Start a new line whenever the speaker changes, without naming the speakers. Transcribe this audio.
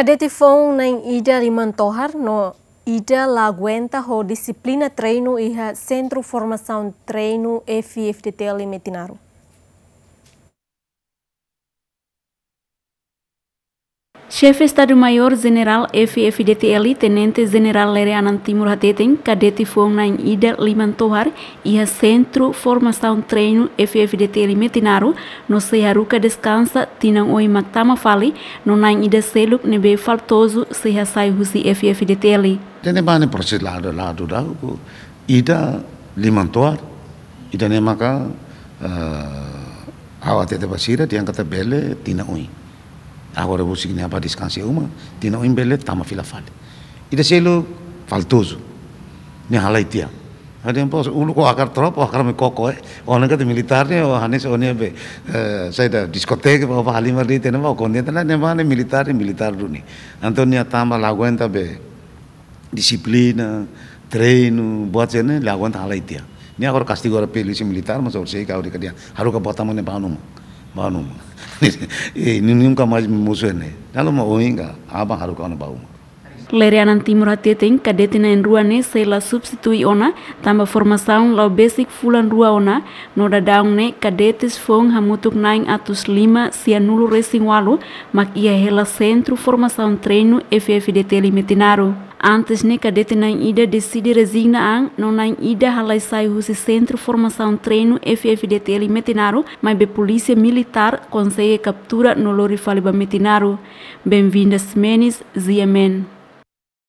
Cadete fong nang ida rimantohar no ida laguenta ho disciplina treino iha Centro Formação Treino FFTT Alimentinaru.
Chef Estado-Maior General FFDTL Tenente General Lere Anantimur Hateten, Cadete Fongna em Ida Limantohar e a Centro Formação Treino FFDTL Metinaro, no seharu Descansa, Tinang Oi Maktama Fali, no Nain Ida Seluk Nebe Faltoso, Sehasai Husi FFDTL.
Tene bane proses lado lado da, Ida Limantohar, Ida Nemaka, uh, eh, Awatete Basira, Tiang Kata Bele, Tinang Oi. Agora vou significar para descansar uma, tinha um embelete, tama fila falha. E da selo faltoso. Ne halai tia. Ada yang pos ulu ko akar trop, akar me koko eh. Orang kata militarnya, oh hanes oh be eh, Saya dah diskotek, oh pak halimar di tena, oh kondi tena, ne mana militar, militar duni. Antonia tama laguan be disiplina, treino, buat jene laguan halai tia. Ni akor kasti gora pilih si militar, masuk sih kau dikadia. Haruka botamu ne banuma. Eh, ni ninimka maj musene nalo mo oinga aba haru kana bauma
Lerianan Timur Hateting kadetina en ruane se la substitui ona tamba formasaun lau basic fulan rua ona no daung ne kadetis fong hamutuk naing atus lima sia nulu racing walu mak ia hela sentru formasaun treino FFDT limitinaru. Antes ne cadete na ida decide resigna ang não na ida halai sai husi centro formação treino FFDTL Metinaro, mas be polícia militar consegue captura no lori faliba Metinaro. Bem-vindas menis Ziamen.